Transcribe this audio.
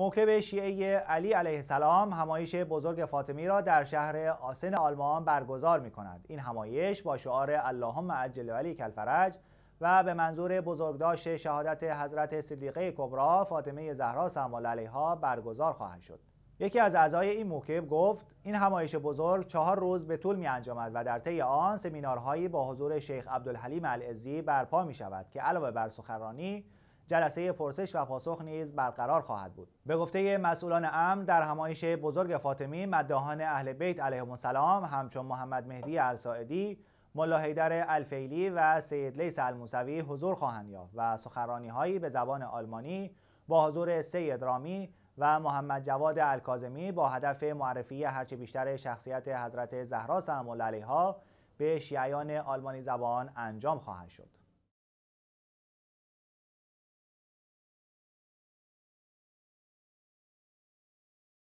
موکب شیعه علی علیه السلام همایش بزرگ فاطمی را در شهر آسن آلمان برگزار می کند. این همایش با شعار اللهم عجل علی کلفرج و به منظور بزرگداشت شهادت حضرت صدیقه کبرا فاطمه زهرا سلام علیها برگزار خواهد شد. یکی از اعضای این موکب گفت این همایش بزرگ چهار روز به طول می انجامد و در طی آن سمینارهایی با حضور شیخ عبدالحلیم العزی برپا می شود که علاوه بر سخنرانی جلسه پرسش و پاسخ نیز برقرار خواهد بود به گفته مسئولان امن در همایش بزرگ فاطمی مداهان اهل بیت علیهم السلام همچون محمد مهدی الساعدی ملا حیدر الفیلی و سید لیس الموسوی حضور خواهند یافت و سخرانی هایی به زبان آلمانی با حضور سید رامی و محمد جواد الکازمی با هدف معرفی هرچه بیشتر شخصیت حضرت زهرا سلام علیها به شیعیان آلمانی زبان انجام خواهد شد